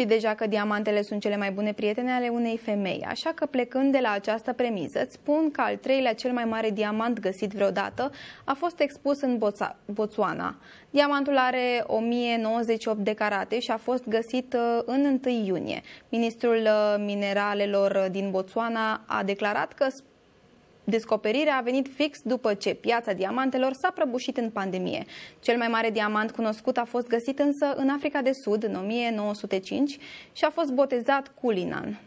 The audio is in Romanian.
Știi deja că diamantele sunt cele mai bune prietene ale unei femei, așa că plecând de la această premiză, îți spun că al treilea cel mai mare diamant găsit vreodată a fost expus în Boța Botswana. Diamantul are 1098 de carate și a fost găsit uh, în 1 iunie. Ministrul uh, Mineralelor din Botswana a declarat că Descoperirea a venit fix după ce piața diamantelor s-a prăbușit în pandemie. Cel mai mare diamant cunoscut a fost găsit însă în Africa de Sud în 1905 și a fost botezat Culinan.